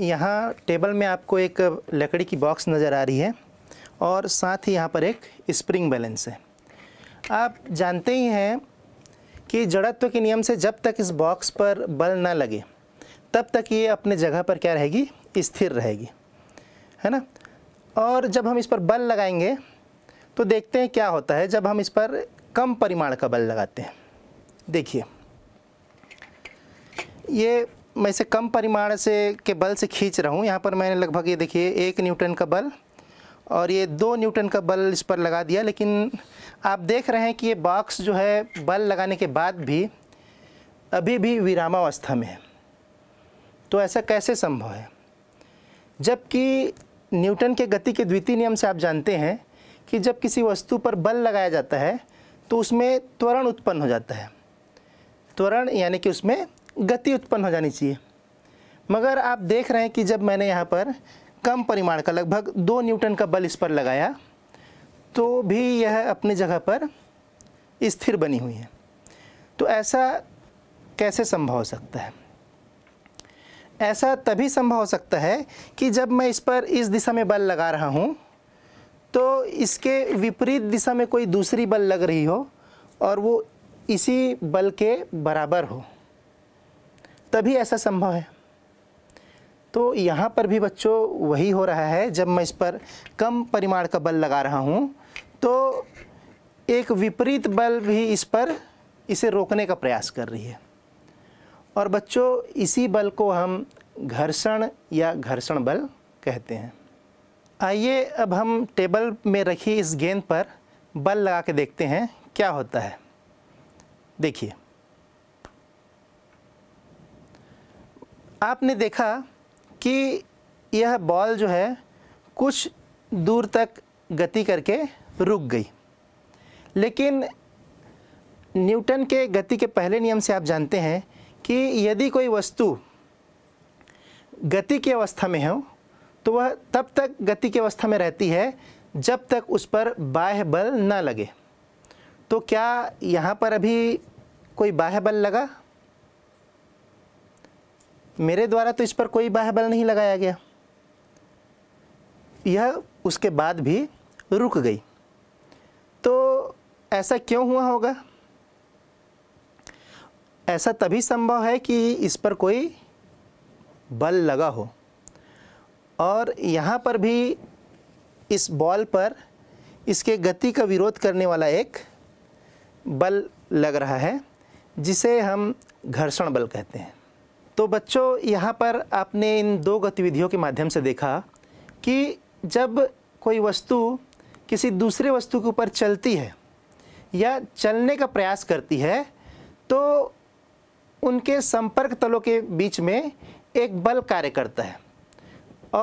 यहाँ टेबल में आपको एक लकड़ी की बॉक्स नज़र आ रही है और साथ ही यहाँ पर एक स्प्रिंग बैलेंस है आप जानते ही हैं कि जड़त्व के नियम से जब तक इस बॉक्स पर बल ना लगे तब तक ये अपने जगह पर क्या रहेगी स्थिर रहेगी है ना और जब हम इस पर बल लगाएंगे तो देखते हैं क्या होता है जब हम इस पर कम परिमाण का बल लगाते हैं देखिए ये मैं इसे कम परिमाण से के बल से खींच रहा हूँ यहाँ पर मैंने लगभग ये देखिए एक न्यूटन का बल और ये दो न्यूटन का बल इस पर लगा दिया लेकिन आप देख रहे हैं कि ये बॉक्स जो है बल लगाने के बाद भी अभी भी विरामावस्था में है तो ऐसा कैसे संभव है जबकि न्यूटन के गति के द्वितीय नियम से आप जानते हैं कि जब किसी वस्तु पर बल लगाया जाता है तो उसमें त्वरण उत्पन्न हो जाता है त्वरण यानी कि उसमें गति उत्पन्न हो जानी चाहिए मगर आप देख रहे हैं कि जब मैंने यहाँ पर कम परिमाण का लगभग दो न्यूटन का बल इस पर लगाया तो भी यह अपनी जगह पर स्थिर बनी हुई है तो ऐसा कैसे संभव हो सकता है ऐसा तभी संभव हो सकता है कि जब मैं इस पर इस दिशा में बल लगा रहा हूँ तो इसके विपरीत दिशा में कोई दूसरी बल लग रही हो और वो इसी बल के बराबर हो तभी ऐसा संभव है तो यहाँ पर भी बच्चों वही हो रहा है जब मैं इस पर कम परिमाण का बल लगा रहा हूँ तो एक विपरीत बल भी इस पर इसे रोकने का प्रयास कर रही है और बच्चों इसी बल को हम घर्षण या घर्षण बल कहते हैं आइए अब हम टेबल में रखी इस गेंद पर बल लगा के देखते हैं क्या होता है देखिए आपने देखा कि यह बॉल जो है कुछ दूर तक गति करके रुक गई लेकिन न्यूटन के गति के पहले नियम से आप जानते हैं कि यदि कोई वस्तु गति की अवस्था में हो तो वह तब तक गति की अवस्था में रहती है जब तक उस पर बाह्य बल ना लगे तो क्या यहाँ पर अभी कोई बाह्य बल लगा मेरे द्वारा तो इस पर कोई बाह बल नहीं लगाया गया यह उसके बाद भी रुक गई तो ऐसा क्यों हुआ होगा ऐसा तभी संभव है कि इस पर कोई बल लगा हो और यहाँ पर भी इस बॉल पर इसके गति का विरोध करने वाला एक बल लग रहा है जिसे हम घर्षण बल कहते हैं तो बच्चों यहाँ पर आपने इन दो गतिविधियों के माध्यम से देखा कि जब कोई वस्तु किसी दूसरे वस्तु के ऊपर चलती है या चलने का प्रयास करती है तो उनके संपर्क तलों के बीच में एक बल कार्य करता है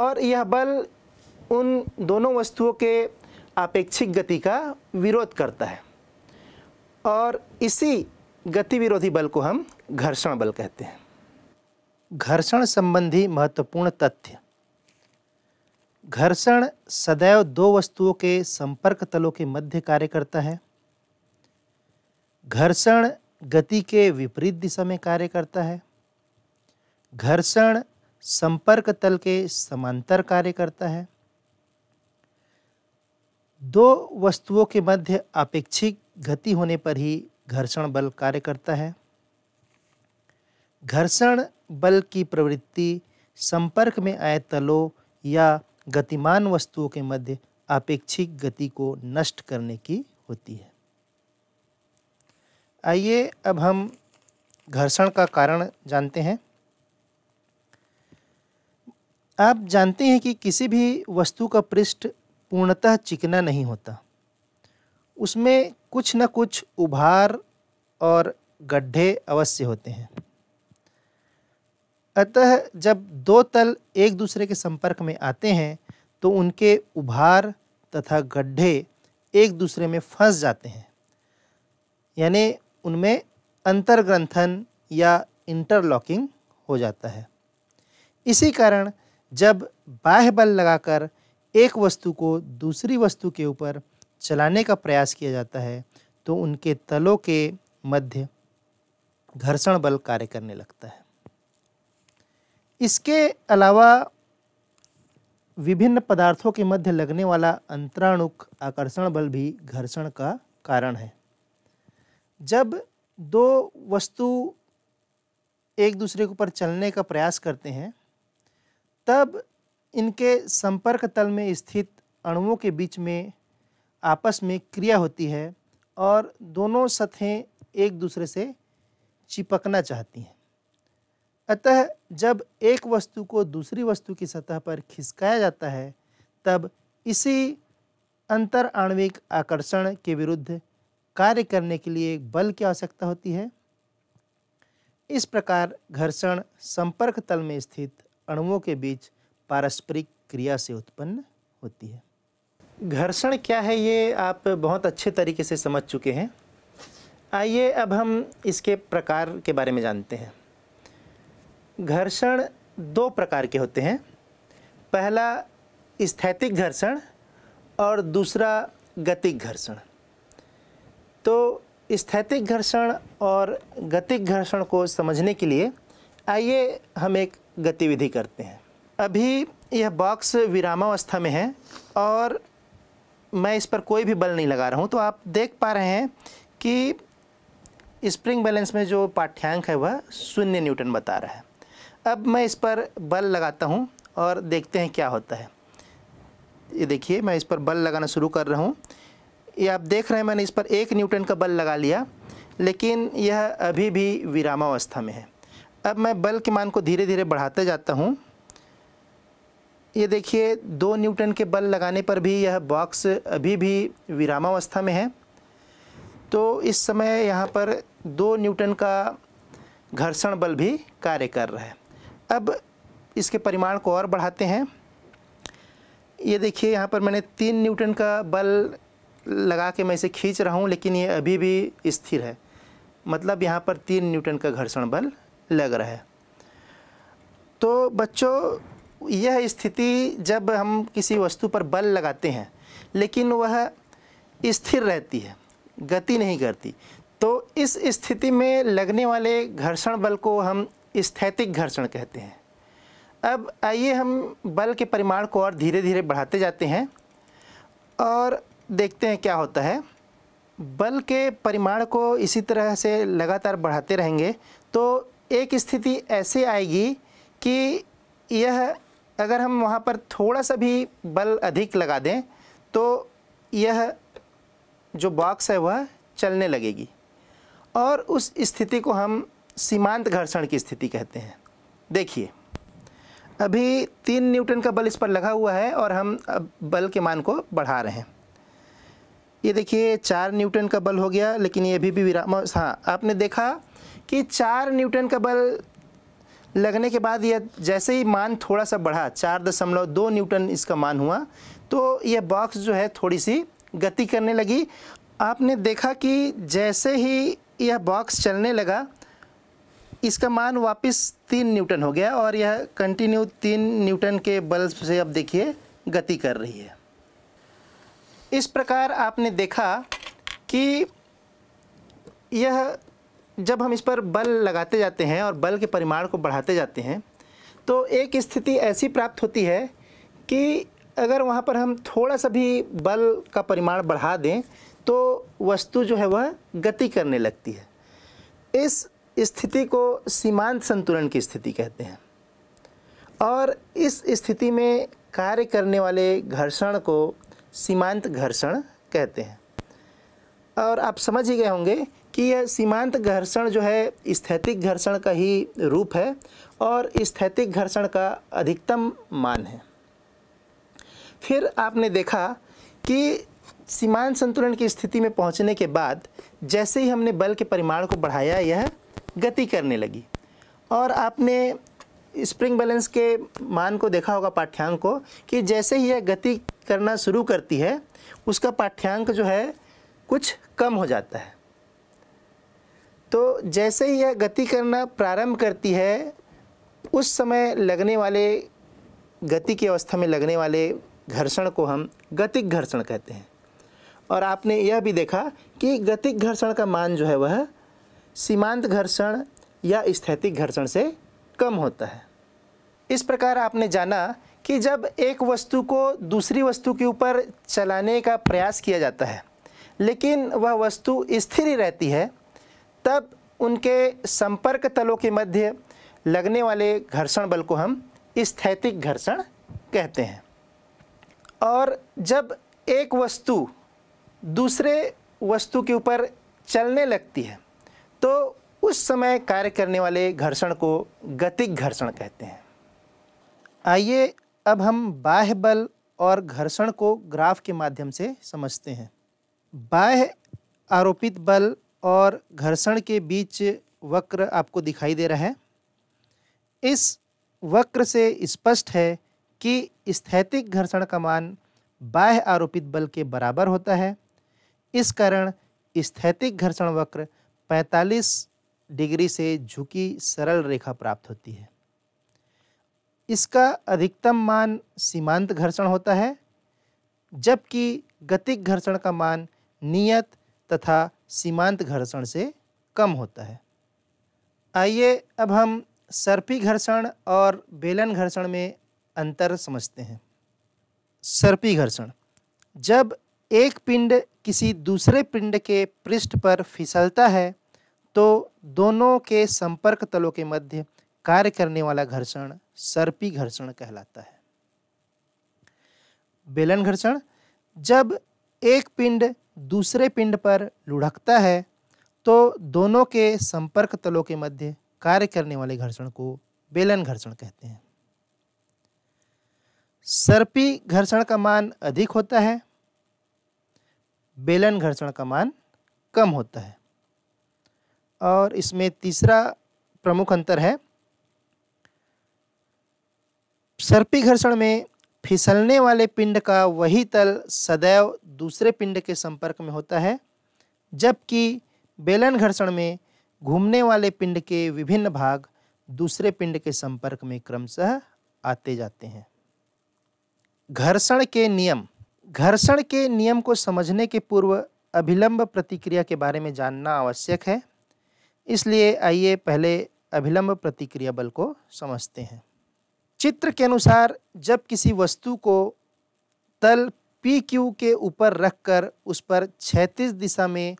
और यह बल उन दोनों वस्तुओं के आपेक्षिक गति का विरोध करता है और इसी गति विरोधी बल को हम घर्षण बल कहते हैं घर्षण संबंधी महत्वपूर्ण तथ्य घर्षण सदैव दो वस्तुओं के संपर्क तलों के मध्य कार्य करता है घर्षण गति के विपरीत दिशा में कार्य करता है घर्षण संपर्क तल के समांतर कार्य करता है दो वस्तुओं के मध्य अपेक्षिक गति होने पर ही घर्षण बल कार्य करता है घर्षण बल की प्रवृत्ति संपर्क में आए तलों या गतिमान वस्तुओं के मध्य आपेक्षिक गति को नष्ट करने की होती है आइए अब हम घर्षण का कारण जानते हैं आप जानते हैं कि किसी भी वस्तु का पृष्ठ पूर्णतः चिकना नहीं होता उसमें कुछ न कुछ उभार और गड्ढे अवश्य होते हैं अतः जब दो तल एक दूसरे के संपर्क में आते हैं तो उनके उभार तथा गड्ढे एक दूसरे में फंस जाते हैं यानी उनमें अंतर्ग्रंथन या इंटरलॉकिंग हो जाता है इसी कारण जब बाह्य बल लगाकर एक वस्तु को दूसरी वस्तु के ऊपर चलाने का प्रयास किया जाता है तो उनके तलों के मध्य घर्षण बल कार्य करने लगता है इसके अलावा विभिन्न पदार्थों के मध्य लगने वाला अंतराणुक आकर्षण बल भी घर्षण का कारण है जब दो वस्तु एक दूसरे के ऊपर चलने का प्रयास करते हैं तब इनके संपर्क तल में स्थित अणुओं के बीच में आपस में क्रिया होती है और दोनों सतहें एक दूसरे से चिपकना चाहती हैं अतः जब एक वस्तु को दूसरी वस्तु की सतह पर खिसकाया जाता है तब इसी अंतर आणविक आकर्षण के विरुद्ध कार्य करने के लिए बल की आवश्यकता होती है इस प्रकार घर्षण संपर्क तल में स्थित अणुओं के बीच पारस्परिक क्रिया से उत्पन्न होती है घर्षण क्या है ये आप बहुत अच्छे तरीके से समझ चुके हैं आइए अब हम इसके प्रकार के बारे में जानते हैं घर्षण दो प्रकार के होते हैं पहला स्थैतिक घर्षण और दूसरा गतिक घर्षण तो स्थैतिक घर्षण और गतिक घर्षण को समझने के लिए आइए हम एक गतिविधि करते हैं अभी यह बॉक्स विरामावस्था में है और मैं इस पर कोई भी बल नहीं लगा रहा हूँ तो आप देख पा रहे हैं कि स्प्रिंग बैलेंस में जो पाठ्यांक है वह शून्य न्यूटन बता रहा है अब मैं इस पर बल लगाता हूँ और देखते हैं क्या होता है ये देखिए मैं इस पर बल लगाना शुरू कर रहा हूँ ये आप देख रहे हैं मैंने इस पर एक न्यूटन का बल लगा लिया लेकिन यह अभी भी विरामावस्था में है अब मैं बल के मान को धीरे धीरे बढ़ाते जाता हूँ ये देखिए दो न्यूटन के बल लगाने पर भी यह बॉक्स अभी भी विरामावस्था में है तो इस समय यहाँ पर दो न्यूटन का घर्षण बल भी कार्य कर रहा है अब इसके परिमाण को और बढ़ाते हैं ये देखिए यहाँ पर मैंने तीन न्यूटन का बल लगा के मैं इसे खींच रहा हूँ लेकिन ये अभी भी स्थिर है मतलब यहाँ पर तीन न्यूटन का घर्षण बल लग रहा है तो बच्चों यह स्थिति जब हम किसी वस्तु पर बल लगाते हैं लेकिन वह स्थिर रहती है गति नहीं करती तो इस स्थिति में लगने वाले घर्षण बल को हम स्थैतिक घर्षण कहते हैं अब आइए हम बल के परिमाण को और धीरे धीरे बढ़ाते जाते हैं और देखते हैं क्या होता है बल के परिमाण को इसी तरह से लगातार बढ़ाते रहेंगे तो एक स्थिति ऐसे आएगी कि यह अगर हम वहाँ पर थोड़ा सा भी बल अधिक लगा दें तो यह जो बॉक्स है वह चलने लगेगी और उस स्थिति को हम सीमांत घर्षण की स्थिति कहते हैं देखिए अभी तीन न्यूटन का बल इस पर लगा हुआ है और हम अब बल के मान को बढ़ा रहे हैं ये देखिए चार न्यूटन का बल हो गया लेकिन ये अभी भी विराम हाँ आपने देखा कि चार न्यूटन का बल लगने के बाद यह जैसे ही मान थोड़ा सा बढ़ा चार दशमलव दो न्यूटन इसका मान हुआ तो यह बॉक्स जो है थोड़ी सी गति करने लगी आपने देखा कि जैसे ही यह बॉक्स चलने लगा इसका मान वापस तीन न्यूटन हो गया और यह कंटिन्यू तीन न्यूटन के बल से अब देखिए गति कर रही है इस प्रकार आपने देखा कि यह जब हम इस पर बल लगाते जाते हैं और बल के परिमाण को बढ़ाते जाते हैं तो एक स्थिति ऐसी प्राप्त होती है कि अगर वहाँ पर हम थोड़ा सा भी बल का परिमाण बढ़ा दें तो वस्तु जो है वह गति करने लगती है इस स्थिति को सीमांत संतुलन की स्थिति कहते हैं और इस स्थिति में कार्य करने वाले घर्षण को सीमांत घर्षण कहते हैं और आप समझ ही गए होंगे कि यह सीमांत घर्षण जो है स्थैतिक घर्षण का ही रूप है और स्थैतिक घर्षण का अधिकतम मान है फिर आपने देखा कि सीमांत संतुलन की स्थिति में पहुंचने के बाद जैसे ही हमने बल के परिमाण को बढ़ाया यह गति करने लगी और आपने स्प्रिंग बैलेंस के मान को देखा होगा पाठ्यांक को कि जैसे ही यह गति करना शुरू करती है उसका पाठ्यांक जो है कुछ कम हो जाता है तो जैसे ही यह गति करना प्रारंभ करती है उस समय लगने वाले गति की अवस्था में लगने वाले घर्षण को हम गतिक घर्षण कहते हैं और आपने यह भी देखा कि गतिक घर्षण का मान जो है वह सीमांत घर्षण या स्थैतिक घर्षण से कम होता है इस प्रकार आपने जाना कि जब एक वस्तु को दूसरी वस्तु के ऊपर चलाने का प्रयास किया जाता है लेकिन वह वस्तु स्थिर ही रहती है तब उनके संपर्क तलों के मध्य लगने वाले घर्षण बल को हम स्थैतिक घर्षण कहते हैं और जब एक वस्तु दूसरे वस्तु के ऊपर चलने लगती है तो उस समय कार्य करने वाले घर्षण को गतिक घर्षण कहते हैं आइए अब हम बाह्य बल और घर्षण को ग्राफ के माध्यम से समझते हैं बाह्य आरोपित बल और घर्षण के बीच वक्र आपको दिखाई दे रहा है इस वक्र से स्पष्ट है कि स्थैतिक घर्षण का मान बाह्य आरोपित बल के बराबर होता है इस कारण स्थैतिक घर्षण वक्र पैंतालीस डिग्री से झुकी सरल रेखा प्राप्त होती है इसका अधिकतम मान सीमांत घर्षण होता है जबकि गतिक घर्षण का मान नियत तथा सीमांत घर्षण से कम होता है आइए अब हम सर्पी घर्षण और बेलन घर्षण में अंतर समझते हैं सर्पी घर्षण जब एक पिंड किसी दूसरे पिंड के पृष्ठ पर फिसलता है तो दोनों के संपर्क तलों के मध्य कार्य करने वाला घर्षण सर्पी घर्षण कहलाता है बेलन घर्षण जब एक पिंड दूसरे पिंड पर लुढ़कता है तो दोनों के संपर्क तलों के मध्य कार्य करने वाले घर्षण को बेलन घर्षण कहते हैं सर्पी घर्षण का मान अधिक होता है बेलन घर्षण का मान कम होता है और इसमें तीसरा प्रमुख अंतर है सर्पी घर्षण में फिसलने वाले पिंड का वही तल सदैव दूसरे पिंड के संपर्क में होता है जबकि बेलन घर्षण में घूमने वाले पिंड के विभिन्न भाग दूसरे पिंड के संपर्क में क्रमशः आते जाते हैं घर्षण के नियम घर्षण के नियम को समझने के पूर्व अभिलंब प्रतिक्रिया के बारे में जानना आवश्यक है इसलिए आइए पहले अभिलंब प्रतिक्रिया बल को समझते हैं चित्र के अनुसार जब किसी वस्तु को तल पी क्यू के ऊपर रखकर उस पर क्षैतिज दिशा में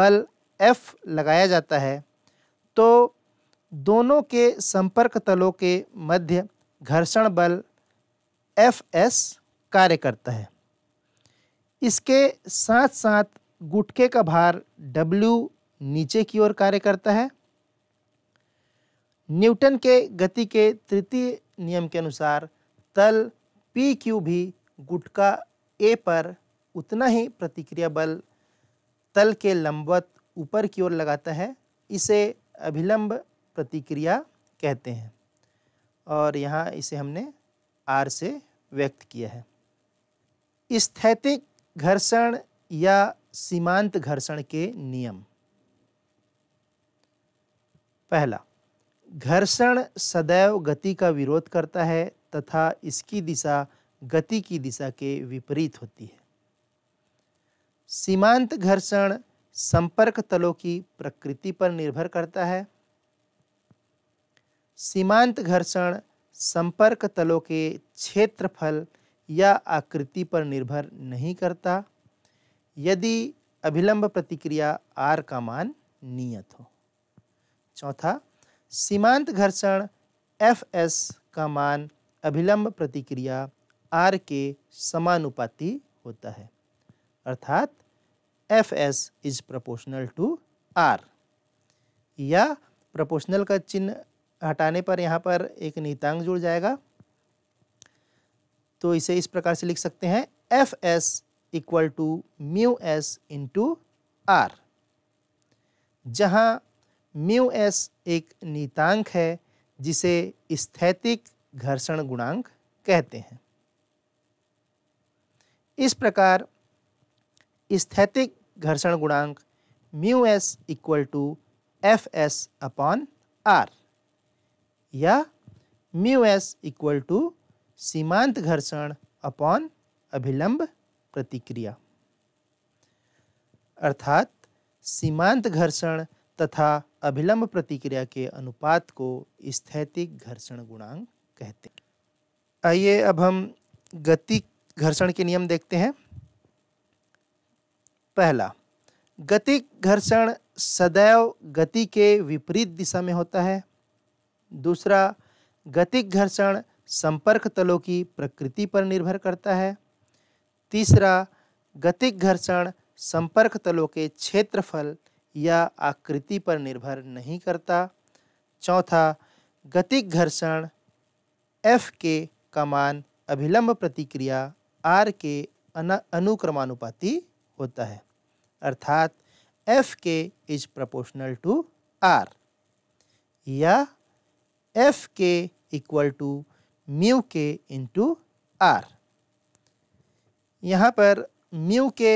बल एफ लगाया जाता है तो दोनों के संपर्क तलों के मध्य घर्षण बल एफ एस कार्य करता है इसके साथ साथ गुटके का भार W नीचे की ओर कार्य करता है न्यूटन के गति के तृतीय नियम के अनुसार तल पी क्यू भी गुटका ए पर उतना ही प्रतिक्रिया बल तल के लंबवत ऊपर की ओर लगाता है इसे अभिलंब प्रतिक्रिया कहते हैं और यहाँ इसे हमने आर से व्यक्त किया है स्थैतिक घर्षण या सीमांत घर्षण के नियम पहला घर्षण सदैव गति का विरोध करता है तथा इसकी दिशा गति की दिशा के विपरीत होती है सीमांत घर्षण संपर्क तलों की प्रकृति पर निर्भर करता है सीमांत घर्षण संपर्क तलों के क्षेत्रफल या आकृति पर निर्भर नहीं करता यदि अभिलंब प्रतिक्रिया आर का मान नियत हो चौथा सीमांत घर्षण एफ एस का मान अभिलंब प्रतिक्रिया आर के समानुपाती होता है अर्थात F S is proportional to R या प्रपोर्शनल का चिन्ह हटाने पर यहाँ पर एक नीतांग जुड़ जाएगा तो इसे इस प्रकार से लिख सकते हैं F S equal to mu S into R जहाँ म्यू एस एक नीतांक है जिसे स्थैतिक घर्षण गुणांक कहते हैं इस प्रकार स्थैतिक घर्षण गुणांक mu S equal to F S upon R या म्यू एस इक्वल टू सीमांत घर्षण अपॉन अभिलंब प्रतिक्रिया अर्थात सीमांत घर्षण तथा अभिलंब प्रतिक्रिया के अनुपात को स्थैतिक घर्षण गुणांक कहते हैं आइए अब हम गति घर्षण के नियम देखते हैं पहला गतिक घर्षण सदैव गति के विपरीत दिशा में होता है दूसरा गतिक घर्षण संपर्क तलों की प्रकृति पर निर्भर करता है तीसरा गतिक घर्षण संपर्क तलों के क्षेत्रफल या आकृति पर निर्भर नहीं करता चौथा गतिक घर्षण एफ के कमान अभिलंब प्रतिक्रिया आर के अनुक्रमानुपाती होता है अर्थात F K is proportional to R या F K equal to mu K into R यहाँ पर म्यू के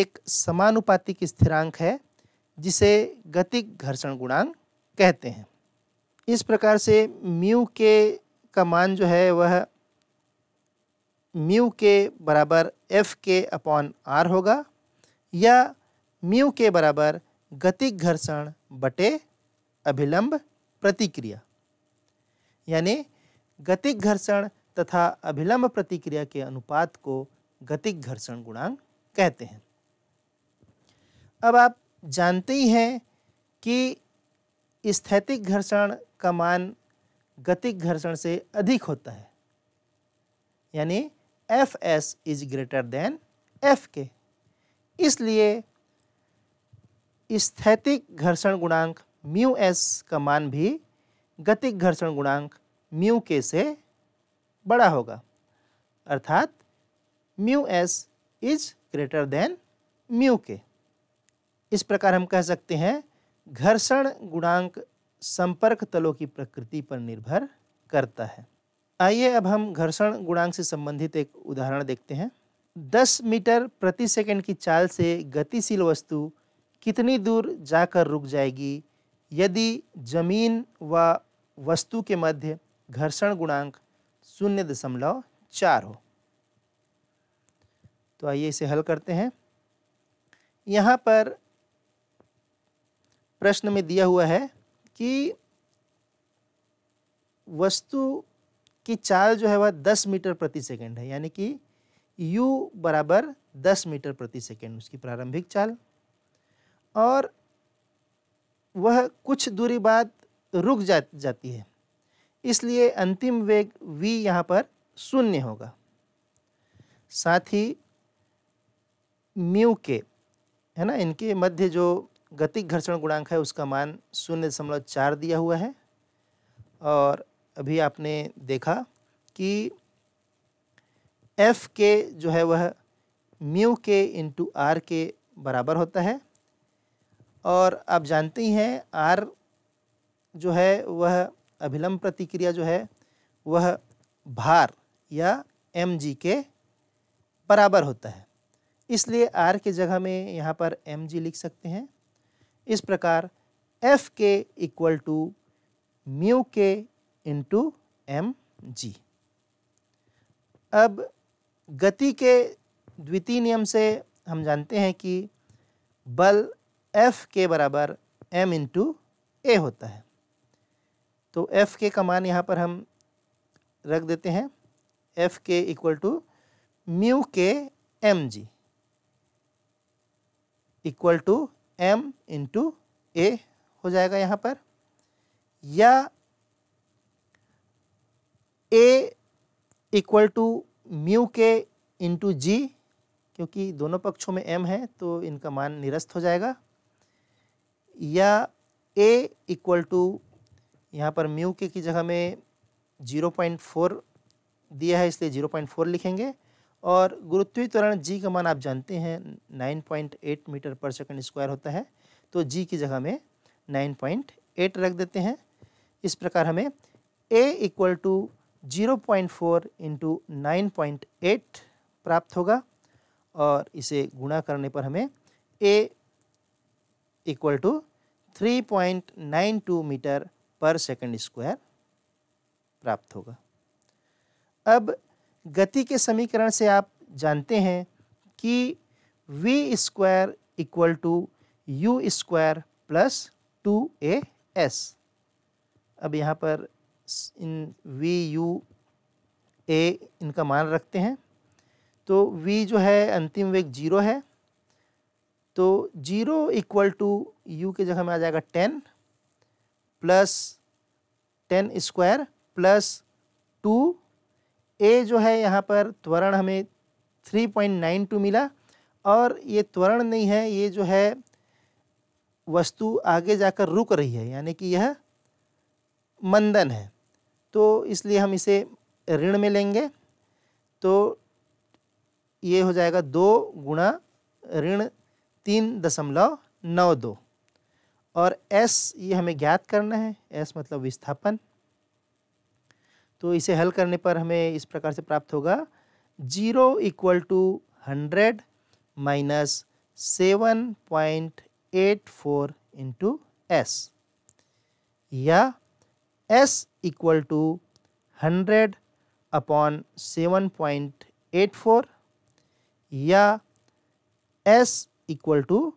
एक समानुपातिक स्थिरांक है जिसे गतिक घर्षण गुणांक कहते हैं इस प्रकार से म्यू के का मान जो है वह म्यू के बराबर एफ के अपॉन आर होगा या म्यू के बराबर गतिक घर्षण बटे अभिलंब प्रतिक्रिया यानी गतिक घर्षण तथा अभिलंब प्रतिक्रिया के अनुपात को गतिक घर्षण गुणांक कहते हैं अब आप जानते ही हैं कि स्थैतिक घर्षण का मान गतिक घर्षण से अधिक होता है यानी F S is greater than F K इसलिए स्थैतिक घर्षण गुणांक म्यू एस का मान भी गतिक घर्षण गुणांक म्यू के से बड़ा होगा अर्थात mu S is greater than mu K इस प्रकार हम कह सकते हैं घर्षण गुणांक संपर्क तलों की प्रकृति पर निर्भर करता है आइए अब हम घर्षण गुणांक से संबंधित एक उदाहरण देखते हैं दस मीटर प्रति सेकंड की चाल से गतिशील वस्तु कितनी दूर जाकर रुक जाएगी यदि जमीन व वस्तु के मध्य घर्षण गुणांक शून्य दशमलव चार हो तो आइए इसे हल करते हैं यहाँ पर प्रश्न में दिया हुआ है कि वस्तु की चाल जो है वह दस मीटर प्रति सेकंड है यानी कि u बराबर दस मीटर प्रति सेकंड उसकी प्रारंभिक चाल और वह कुछ दूरी बाद रुक जा जाती है इसलिए अंतिम वेग v यहाँ पर शून्य होगा साथ ही म्यू के है ना इनके मध्य जो गतिक घर्षण गुणांक है उसका मान शून्य दशमलव चार दिया हुआ है और अभी आपने देखा कि एफ के जो है वह म्यू के इंटू आर के बराबर होता है और आप जानते ही हैं आर जो है वह अभिलंब प्रतिक्रिया जो है वह भार या एम जी के बराबर होता है इसलिए आर के जगह में यहाँ पर एम जी लिख सकते हैं इस प्रकार F K equal to mu K into M G अब गति के द्वितीय नियम से हम जानते हैं कि बल एफ के बराबर एम इंटू ए होता है तो एफ़ के का मान यहाँ पर हम रख देते हैं F K equal to mu K M G equal to M into A हो जाएगा यहाँ पर या A equal to mu K into G क्योंकि दोनों पक्षों में एम है तो इनका मान निरस्त हो जाएगा या ए इक्वल टू यहाँ पर म्यू के की जगह में ज़ीरो पॉइंट फोर दिया है इसलिए ज़ीरो पॉइंट फोर लिखेंगे और गुरुत्वीय त्वरण जी का मान आप जानते हैं nine point eight metre per second square होता है तो जी की जगह में नाइन पॉइंट एट रख देते हैं इस प्रकार हमें A equal to zero point four into nine point eight प्राप्त होगा और इसे गुणा करने पर हमें A equal to three point nine two metre per second square प्राप्त होगा अब गति के समीकरण से आप जानते हैं कि V square equal to U square plus two A S अब यहाँ पर इन वी यू ए इनका मान रखते हैं तो वी जो है अंतिम वेग जीरो है तो जीरो इक्वल टू यू के जगह में आ जाएगा ten plus ten square plus two A जो है यहाँ पर त्वरण हमें थ्री पॉइंट नाइन टू मिला और ये त्वरण नहीं है ये जो है वस्तु आगे जाकर रुक रही है यानी कि यह मंदन है तो इसलिए हम इसे ऋण में लेंगे तो ये हो जाएगा दो गुणा ऋण तीन दशमलव नौ दो और एस ये हमें ज्ञात करना है एस मतलब विस्थापन तो इसे हल करने पर हमें इस प्रकार से प्राप्त होगा zero equal to hundred minus seven point eight four into S या S equal to hundred upon seven point eight four या S equal to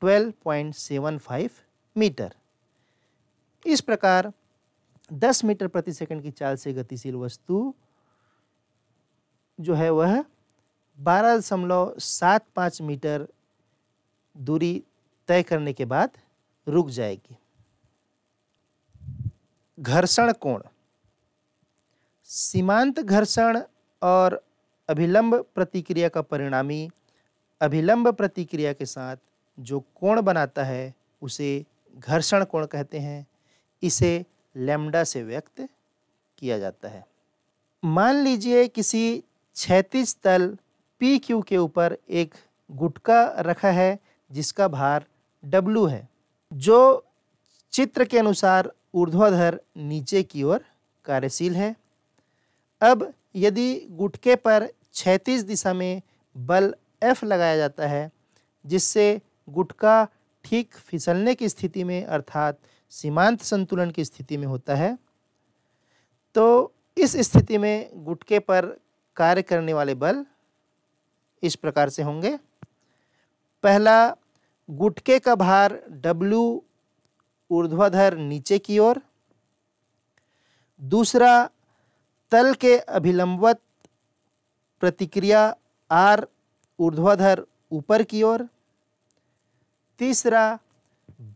twelve point seven five metre इस प्रकार 10 मीटर प्रति सेकंड की चाल से गतिशील वस्तु जो है वह बारह दशमलव सात पाँच मीटर दूरी तय करने के बाद रुक जाएगी घर्षण कोण सीमांत घर्षण और अभिलंब प्रतिक्रिया का परिणामी अभिलंब प्रतिक्रिया के साथ जो कोण बनाता है उसे घर्षण कोण कहते हैं इसे लेमडा से व्यक्त किया जाता है मान लीजिए किसी क्षैतिज तल पी क्यू के ऊपर एक गुटका रखा है जिसका भार डब्लू है जो चित्र के अनुसार ऊर्ध्वाधर नीचे की ओर कार्यशील है अब यदि गुटके पर क्षैतिज दिशा में बल एफ लगाया जाता है जिससे गुटका ठीक फिसलने की स्थिति में अर्थात सीमांत संतुलन की स्थिति में होता है तो इस स्थिति में गुटके पर कार्य करने वाले बल इस प्रकार से होंगे पहला गुटके का भार W ऊर्ध्वाधर नीचे की ओर दूसरा तल के अभिलंबवत प्रतिक्रिया R ऊर्ध्वाधर ऊपर की ओर तीसरा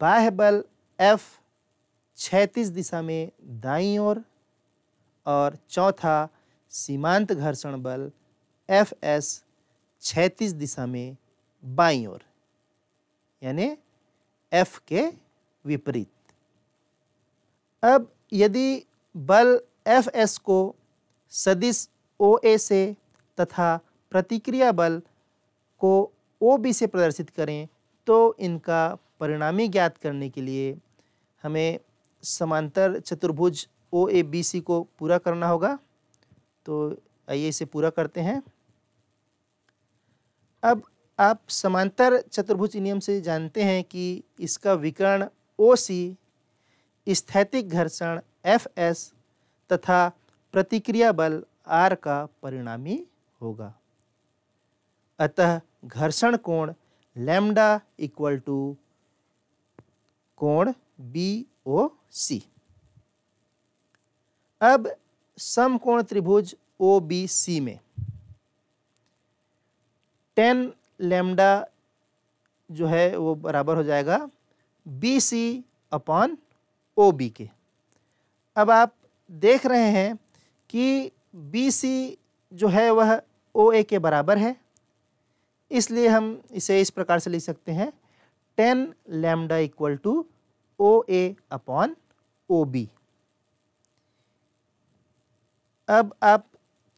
बाह्य बल एफ छैतीस दिशा में दाई ओर और, और चौथा सीमांत घर्षण बल एफ एस छैतीस दिशा में बाई ओर यानी एफ के विपरीत अब यदि बल एफ एस को सदिश ओ ए से तथा प्रतिक्रिया बल को ओ बी से प्रदर्शित करें तो इनका परिणामी ज्ञात करने के लिए हमें समांतर चतुर्भुज ओ ए बी सी को पूरा करना होगा तो आइए इसे पूरा करते हैं अब आप समांतर चतुर्भुज नियम से जानते हैं कि इसका विकर्ण ओ सी स्थैतिक घर्षण एफ एस तथा प्रतिक्रिया बल आर का परिणामी होगा अतः घर्षण कोण लैमडा इक्वल टू कोण बी ओ सी अब समकोण त्रिभुज ओ बी सी में टेन लेमडा जो है वो बराबर हो जाएगा B C upon O B के अब आप देख रहे हैं कि बी सी जो है वह ओ ए के बराबर है इसलिए हम इसे इस प्रकार से लिख सकते हैं tan lambda equal to O A upon O B अब आप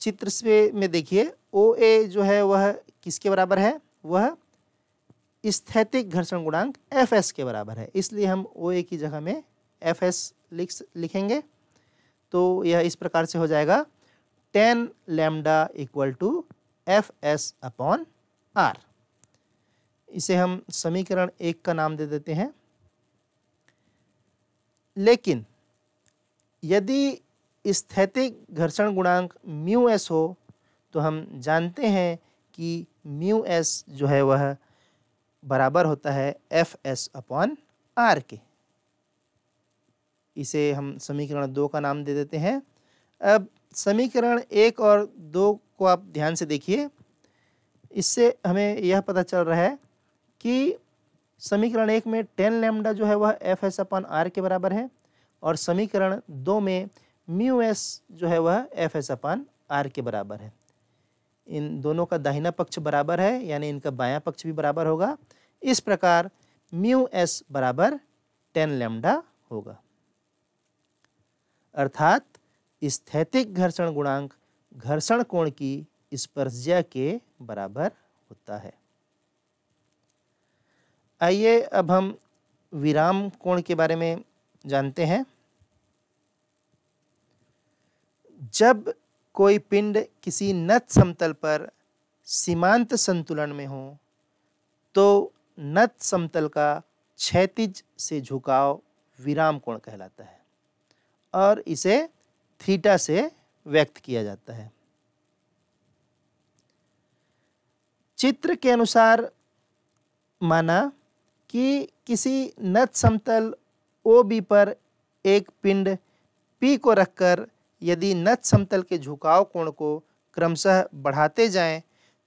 चित्र से में देखिए ओ ए जो है वह किसके बराबर है वह स्थैतिक घर्षण गुणांक एफ एस के बराबर है इसलिए हम ओ ए की जगह में एफ एस लिख लिखेंगे तो यह इस प्रकार से हो जाएगा tan lambda equal to F S upon R इसे हम समीकरण एक का नाम दे देते हैं लेकिन यदि स्थैतिक घर्षण गुणांक म्यू एस हो तो हम जानते हैं कि म्यू एस जो है वह बराबर होता है एफ एस अपॉन आर के इसे हम समीकरण दो का नाम दे देते हैं अब समीकरण एक और दो को आप ध्यान से देखिए इससे हमें यह पता चल रहा है कि समीकरण एक में टेन लेमडा जो है वह एफ एस अपन आर के बराबर है और समीकरण दो में म्यू एस जो है वह एफ एस अपन आर के बराबर है इन दोनों का दाहिना पक्ष बराबर है यानी इनका बायां पक्ष भी बराबर होगा इस प्रकार म्यू एस बराबर टेन लेमडा होगा अर्थात स्थैतिक घर्षण गुणांक घर्षण कोण की स्पर्शिया के बराबर होता है आइए अब हम विराम कोण के बारे में जानते हैं जब कोई पिंड किसी नत समतल पर सीमांत संतुलन में हो तो नत समतल का क्षैतिज से झुकाव विराम कोण कहलाता है और इसे थीटा से व्यक्त किया जाता है चित्र के अनुसार माना कि किसी नत समतल ओ बी पर एक पिंड पी को रखकर यदि नत समतल के झुकाव कोण को क्रमशः बढ़ाते जाएं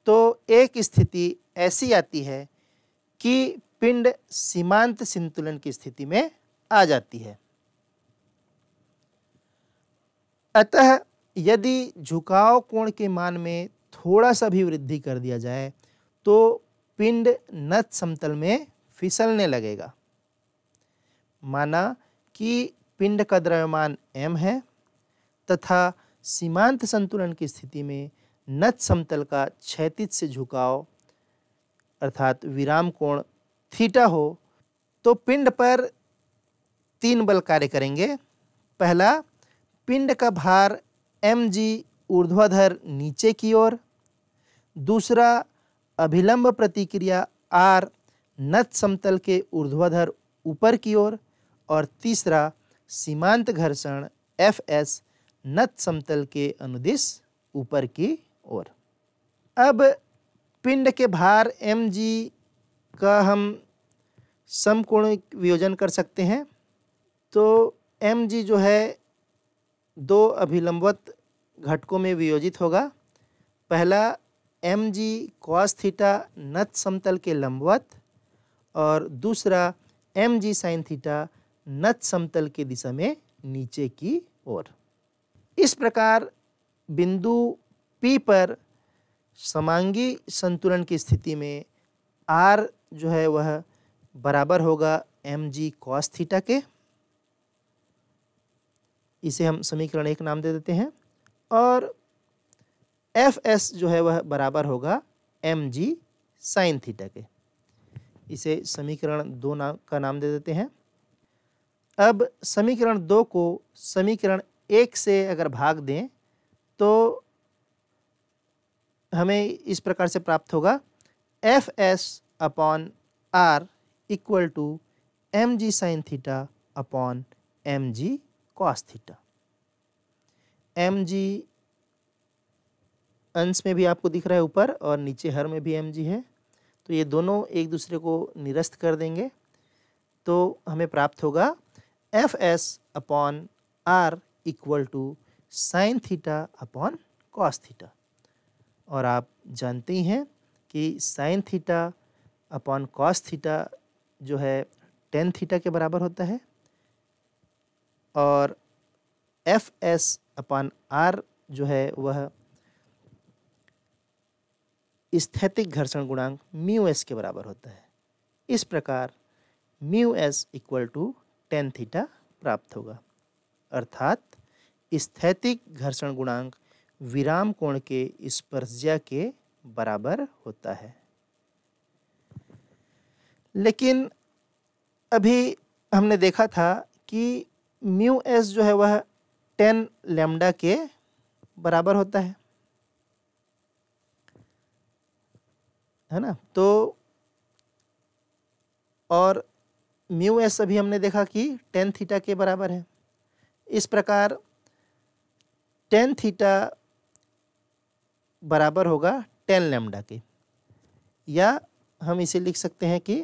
तो एक स्थिति ऐसी आती है कि पिंड सीमांत संतुलन की स्थिति में आ जाती है अतः यदि झुकाव कोण के मान में थोड़ा सा भी वृद्धि कर दिया जाए तो पिंड नत समतल में फिसलने लगेगा माना कि पिंड का द्रव्यमान m है तथा सीमांत संतुलन की स्थिति में नत समतल का क्षैतिज से झुकाव अर्थात विराम कोण थीटा हो तो पिंड पर तीन बल कार्य करेंगे पहला पिंड का भार एम जी ऊर्ध्वाधर नीचे की ओर दूसरा अभिलंब प्रतिक्रिया आर नत समतल के ऊर्ध्वाधर ऊपर की ओर और, और तीसरा सीमांत घर्षण एफ एस नत समतल के अनुदिश ऊपर की ओर अब पिंड के भार एम जी का हम समकोण वियोजन कर सकते हैं तो एम जी जो है दो अभिलंबवत घटकों में वियोजित होगा पहला एम जी कॉस थीटा नत समतल के लंबवत और दूसरा एम जी साइन थीटा नत समतल के दिशा में नीचे की ओर इस प्रकार बिंदु पी पर समांगी संतुलन की स्थिति में आर जो है वह बराबर होगा एम जी कॉस थीटा के इसे हम समीकरण एक नाम दे देते हैं और एफ एस जो है वह बराबर होगा एम जी साइन थीटा के इसे समीकरण दो नाम का नाम दे देते हैं अब समीकरण दो को समीकरण एक से अगर भाग दें तो हमें इस प्रकार से प्राप्त होगा F S upon R equal to M G sine theta upon M G cos theta M G अंश में भी आपको दिख रहा है ऊपर और नीचे हर में भी एम जी है तो ये दोनों एक दूसरे को निरस्त कर देंगे तो हमें प्राप्त होगा F S upon R equal to sine theta upon cos theta और आप जानते ही हैं कि sine theta upon cos theta जो है टेन थीटा के बराबर होता है और एफ एस अपॉन आर जो है वह स्थैतिक घर्षण गुणांक म्यू एस के बराबर होता है इस प्रकार mu S equal to tan theta प्राप्त होगा अर्थात स्थैतिक घर्षण गुणांक विराम कोण के स्पर्शिया के बराबर होता है लेकिन अभी हमने देखा था कि म्यू एस जो है वह टेन लेमडा के बराबर होता है है ना तो और म्यू एस अभी हमने देखा कि टेन थीटा के बराबर है इस प्रकार टेन थीटा बराबर होगा टेन लेमडा के या हम इसे लिख सकते हैं कि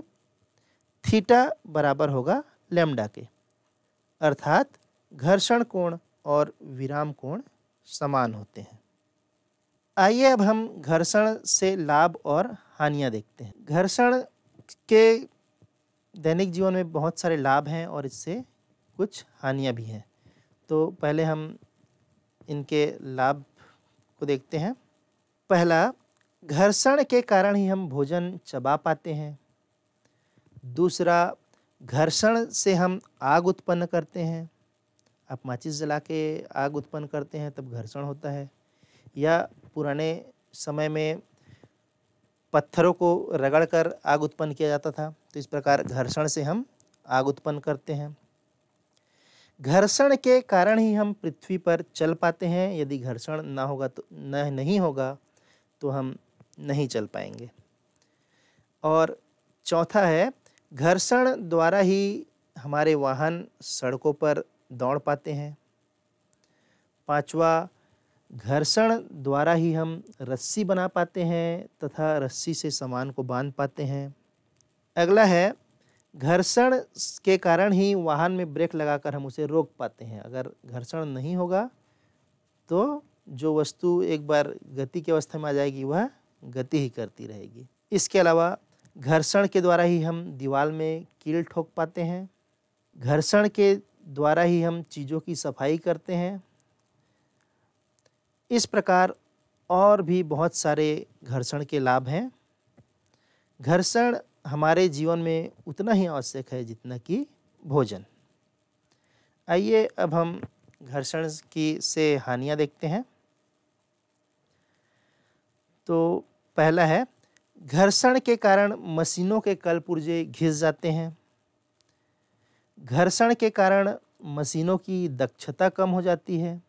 थीटा बराबर होगा लेमडा के अर्थात घर्षण कोण और विराम कोण समान होते हैं आइए अब हम घर्षण से लाभ और हानियाँ देखते हैं घर्षण के दैनिक जीवन में बहुत सारे लाभ हैं और इससे कुछ हानियाँ भी हैं तो पहले हम इनके लाभ को देखते हैं पहला घर्षण के कारण ही हम भोजन चबा पाते हैं दूसरा घर्षण से हम आग उत्पन्न करते हैं आप माचिस जला के आग उत्पन्न करते हैं तब घर्षण होता है या पुराने समय में पत्थरों को रगड़कर आग उत्पन्न किया जाता था तो इस प्रकार घर्षण से हम आग उत्पन्न करते हैं घर्षण के कारण ही हम पृथ्वी पर चल पाते हैं यदि घर्षण ना होगा तो न नहीं होगा तो हम नहीं चल पाएंगे और चौथा है घर्षण द्वारा ही हमारे वाहन सड़कों पर दौड़ पाते हैं पांचवा घर्षण द्वारा ही हम रस्सी बना पाते हैं तथा रस्सी से सामान को बांध पाते हैं अगला है घर्षण के कारण ही वाहन में ब्रेक लगाकर हम उसे रोक पाते हैं अगर घर्षण नहीं होगा तो जो वस्तु एक बार गति की अवस्था में आ जाएगी वह गति ही करती रहेगी इसके अलावा घर्षण के द्वारा ही हम दीवार में कील ठोक पाते हैं घर्षण के द्वारा ही हम चीज़ों की सफाई करते हैं इस प्रकार और भी बहुत सारे घर्षण के लाभ हैं घर्षण हमारे जीवन में उतना ही आवश्यक है जितना कि भोजन आइए अब हम घर्षण की से हानियाँ देखते हैं तो पहला है घर्षण के कारण मशीनों के कल पुर्जे घिस जाते हैं घर्षण के कारण मशीनों की दक्षता कम हो जाती है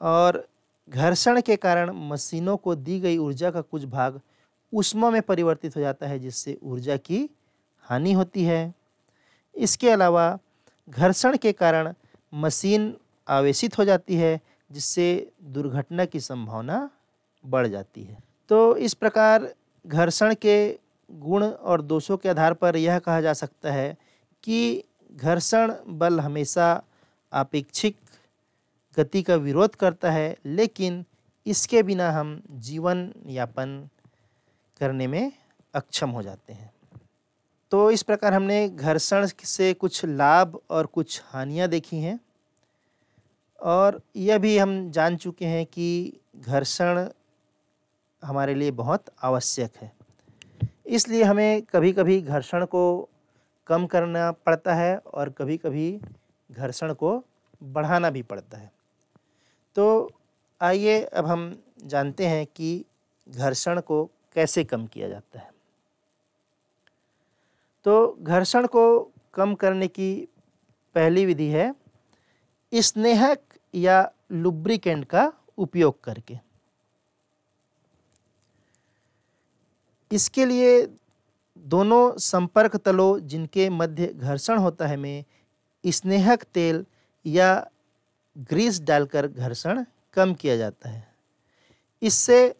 और घर्षण के कारण मशीनों को दी गई ऊर्जा का कुछ भाग उष्मा में परिवर्तित हो जाता है जिससे ऊर्जा की हानि होती है इसके अलावा घर्षण के कारण मशीन आवेशित हो जाती है जिससे दुर्घटना की संभावना बढ़ जाती है तो इस प्रकार घर्षण के गुण और दोषों के आधार पर यह कहा जा सकता है कि घर्षण बल हमेशा आपेक्षिक गति का विरोध करता है लेकिन इसके बिना हम जीवन यापन करने में अक्षम हो जाते हैं तो इस प्रकार हमने घर्षण से कुछ लाभ और कुछ हानियाँ देखी हैं और यह भी हम जान चुके हैं कि घर्षण हमारे लिए बहुत आवश्यक है इसलिए हमें कभी कभी घर्षण को कम करना पड़ता है और कभी कभी घर्षण को बढ़ाना भी पड़ता है तो आइए अब हम जानते हैं कि घर्षण को कैसे कम किया जाता है तो घर्षण को कम करने की पहली विधि है स्नेहक या लुब्रिकेंट का उपयोग करके इसके लिए दोनों संपर्क तलों जिनके मध्य घर्षण होता है में स्नेहक तेल या ग्रीस डालकर घर्षण कम किया जाता है इससे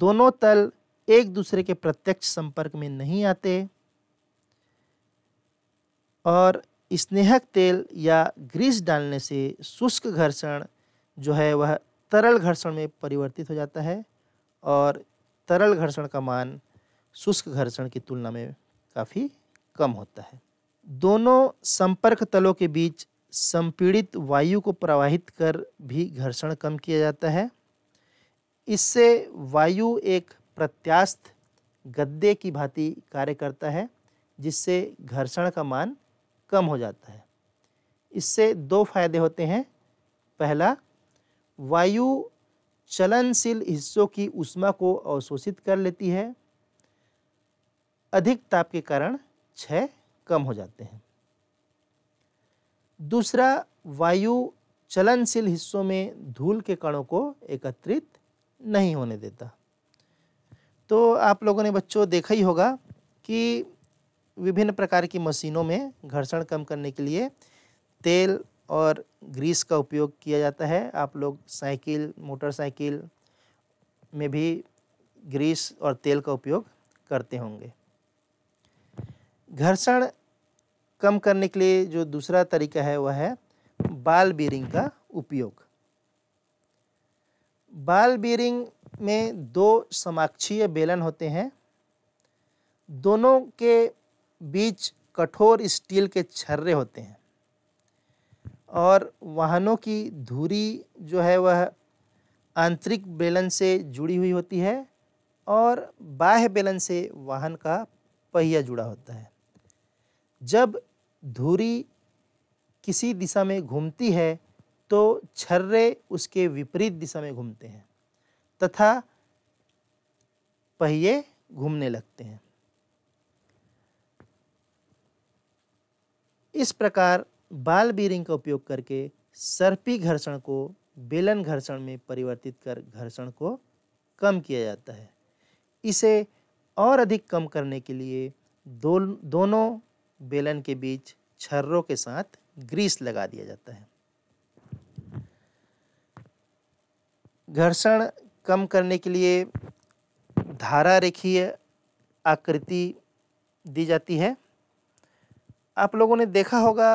दोनों तल एक दूसरे के प्रत्यक्ष संपर्क में नहीं आते और स्नेहक तेल या ग्रीस डालने से शुष्क घर्षण जो है वह तरल घर्षण में परिवर्तित हो जाता है और तरल घर्षण का मान शुष्क घर्षण की तुलना में काफ़ी कम होता है दोनों संपर्क तलों के बीच संपीड़ित वायु को प्रवाहित कर भी घर्षण कम किया जाता है इससे वायु एक प्रत्यास्थ गद्दे की भांति कार्य करता है जिससे घर्षण का मान कम हो जाता है इससे दो फायदे होते हैं पहला वायु चलनशील हिस्सों की उष्मा को अवशोषित कर लेती है अधिक ताप के कारण क्षय कम हो जाते हैं दूसरा वायु चलनशील हिस्सों में धूल के कणों को एकत्रित नहीं होने देता तो आप लोगों ने बच्चों देखा ही होगा कि विभिन्न प्रकार की मशीनों में घर्षण कम करने के लिए तेल और ग्रीस का उपयोग किया जाता है आप लोग साइकिल मोटरसाइकिल में भी ग्रीस और तेल का उपयोग करते होंगे घर्षण कम करने के लिए जो दूसरा तरीका है वह है बाल बीरिंग का उपयोग बाल बीरिंग में दो समाक्षीय बेलन होते हैं दोनों के बीच कठोर स्टील के छर्रे होते हैं और वाहनों की धुरी जो है वह आंतरिक बेलन से जुड़ी हुई होती है और बाह्य बेलन से वाहन का पहिया जुड़ा होता है जब धुरी किसी दिशा में घूमती है तो छर्रे उसके विपरीत दिशा में घूमते हैं तथा पहिए घूमने लगते हैं इस प्रकार बाल बीरिंग का उपयोग करके सर्पी घर्षण को बेलन घर्षण में परिवर्तित कर घर्षण को कम किया जाता है इसे और अधिक कम करने के लिए दो, दोनों बेलन के बीच छर्रों के साथ ग्रीस लगा दिया जाता है घर्षण कम करने के लिए धारा रेखीय आकृति दी जाती है आप लोगों ने देखा होगा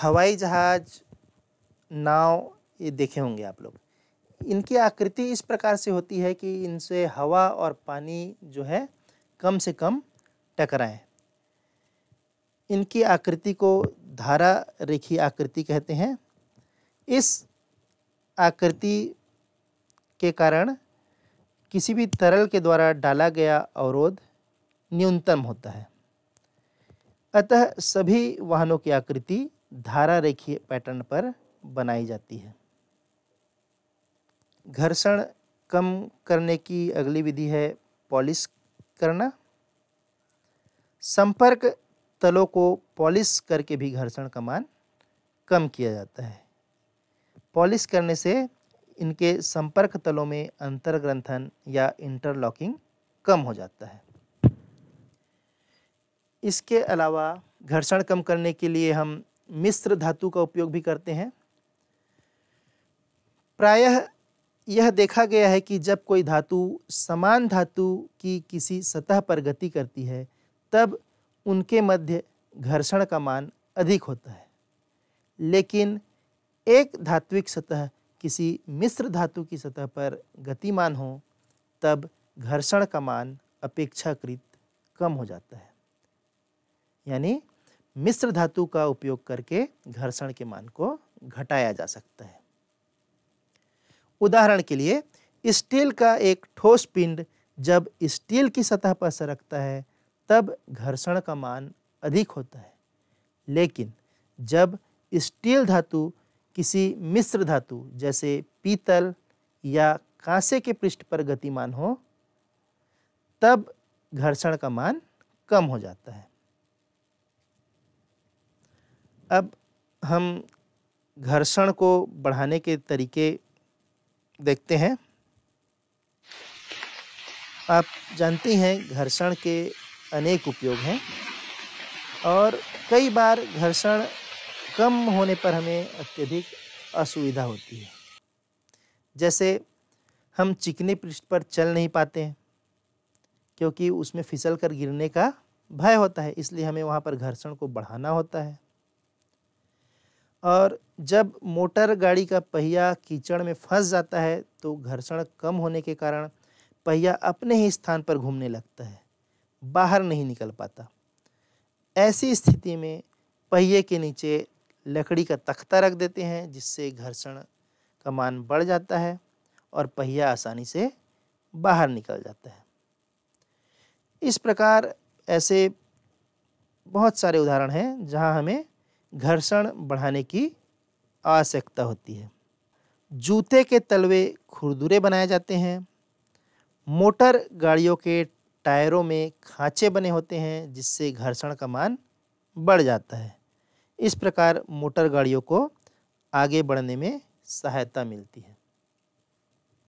हवाई जहाज नाव ये देखे होंगे आप लोग इनकी आकृति इस प्रकार से होती है कि इनसे हवा और पानी जो है कम से कम टकराएं इनकी आकृति को धारा रेखी आकृति कहते हैं इस आकृति के कारण किसी भी तरल के द्वारा डाला गया अवरोध न्यूनतम होता है अतः सभी वाहनों की आकृति धारा रेखी पैटर्न पर बनाई जाती है घर्षण कम करने की अगली विधि है पॉलिश करना संपर्क तलों को पॉलिश करके भी घर्षण का मान कम किया जाता है पॉलिश करने से इनके संपर्क तलों में अंतर्ग्रंथन या इंटरलॉकिंग कम हो जाता है इसके अलावा घर्षण कम करने के लिए हम मिश्र धातु का उपयोग भी करते हैं प्रायः यह देखा गया है कि जब कोई धातु समान धातु की किसी सतह पर गति करती है तब उनके मध्य घर्षण का मान अधिक होता है लेकिन एक धात्विक सतह किसी मिश्र धातु की सतह पर गतिमान हो तब घर्षण का मान अपेक्षाकृत कम हो जाता है यानी मिश्र धातु का उपयोग करके घर्षण के मान को घटाया जा सकता है उदाहरण के लिए स्टील का एक ठोस पिंड जब स्टील की सतह पर सरकता है तब घर्षण का मान अधिक होता है लेकिन जब स्टील धातु किसी मिश्र धातु जैसे पीतल या कांसे के पृष्ठ पर गतिमान हो तब घर्षण का मान कम हो जाता है अब हम घर्षण को बढ़ाने के तरीके देखते हैं आप जानती हैं घर्षण के अनेक उपयोग हैं और कई बार घर्षण कम होने पर हमें अत्यधिक असुविधा होती है जैसे हम चिकने पृष्ठ पर चल नहीं पाते हैं क्योंकि उसमें फिसल कर गिरने का भय होता है इसलिए हमें वहाँ पर घर्षण को बढ़ाना होता है और जब मोटर गाड़ी का पहिया कीचड़ में फंस जाता है तो घर्षण कम होने के कारण पहिया अपने ही स्थान पर घूमने लगता है बाहर नहीं निकल पाता ऐसी स्थिति में पहिए के नीचे लकड़ी का तख्ता रख देते हैं जिससे घर्षण का मान बढ़ जाता है और पहिया आसानी से बाहर निकल जाता है इस प्रकार ऐसे बहुत सारे उदाहरण हैं जहां हमें घर्षण बढ़ाने की आवश्यकता होती है जूते के तलवे खुरदुरे बनाए जाते हैं मोटर गाड़ियों के टायरों में खांचे बने होते हैं जिससे घर्षण का मान बढ़ जाता है इस प्रकार मोटर गाड़ियों को आगे बढ़ने में सहायता मिलती है